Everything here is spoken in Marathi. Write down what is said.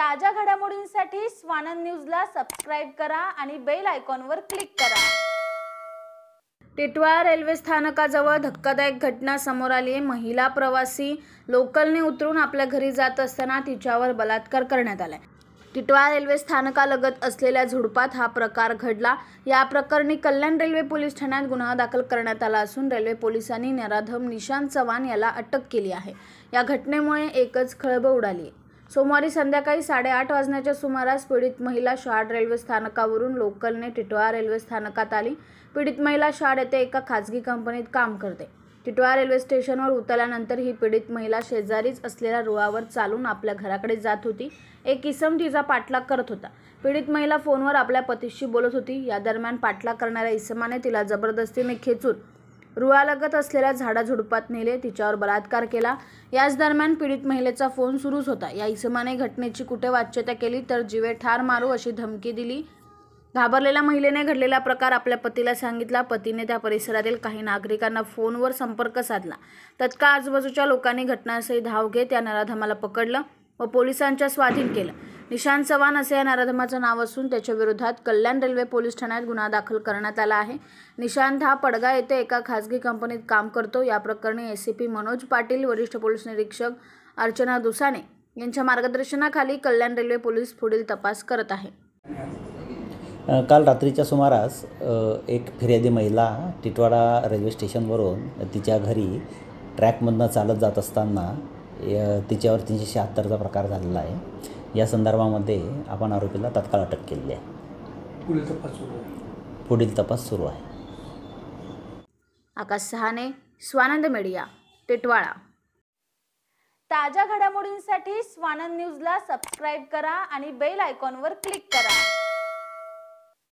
ताज्या घडामोडींसाठी स्वानंद न्यूजला सबस्क्राईब करा आणि बेल आयकॉनवर क्लिक करा टिटवाळा रेल्वे स्थानकाजवळ धक्कादायक घटना समोर आली आहे महिला प्रवासी लोकलने उतरून आपल्या घरी जात असताना तिच्यावर बलात्कार करण्यात आला टिटवा रेल्वे स्थानकालगत असलेल्या झुडपात हा प्रकार घडला या प्रकरणी कल्याण रेल्वे पोलीस ठाण्यात गुन्हा दाखल करण्यात आला असून रेल्वे पोलिसांनी नराधम निशांत चव्हाण याला अटक केली आहे या घटनेमुळे एकच खळबळ उडाली सोमवारी संध्याकाळी साडेआठ वाजण्याच्या सुमारास पीडित महिला शहाड रेल्वे स्थानकावरून लोकलने टिटवाळा रेल्वे स्थानकात आली पीडित महिला शहाड येथे एका खाजगी कंपनीत काम करते टिटवाळा रेल्वे स्टेशनवर उतरल्यानंतर ही पीडित महिला शेजारीच असलेल्या रुळावर चालून आपल्या घराकडे जात होती एक इसम तिचा पाठलाग करत होता पीडित महिला फोनवर आपल्या पतीशी बोलत होती या दरम्यान पाठलाग करणाऱ्या इसमाने तिला जबरदस्तीने खेचून लागत असलेल्या झाडाझुडपात नेले तिच्यावर बलात्कार केला याच दरम्यान पीडित महिलेचा फोन सुरूच होता या इसमाने घटनेची कुठे वाच्यता केली तर जीवे ठार मारू अशी धमकी दिली घाबरलेल्या महिलेने घडलेला प्रकार आपल्या पतीला सांगितला पतीने त्या परिसरातील काही नागरिकांना फोनवर संपर्क साधला तत्काळ आजूबाजूच्या लोकांनी घटनास्थळी धाव घेत या नराधमाला पकडलं व पोलिसांच्या स्वाधीन केलं निशांत चव्हाण असे या नराधमाचं नाव असून त्याच्याविरोधात कल्याण रेल्वे पोलीस ठाण्यात गुन्हा दाखल करण्यात आला आहे निशांत हा पडगा येथे एका खासगी कंपनीत काम करतो या प्रकरणी S C P Manoj Patil वरिष्ठ पोलीस निरीक्षक अर्चना दुसाने यांच्या मार्गदर्शनाखाली कल्याण रेल्वे पोलीस पुढील तपास करत आहे काल रात्रीच्या सुमारास एक फिर्यादी महिला टिटवाडा रेल्वे स्टेशनवरून तिच्या घरी ट्रॅकमधनं चालत जात असताना तिच्यावर तीनशे शहात्तरचा प्रकार झालेला आहे या संदर्भामध्ये आपण आरोपीला तत्काळ अटक केलेली आहे पुढील तपास सुरू आहे तपास सुरू आहे आकाश सहाने स्वानंद मीडिया टिटवाळा ताज्या घडामोडींसाठी स्वानंद न्यूजला सबस्क्राईब करा आणि बेल आयकॉनवर क्लिक करा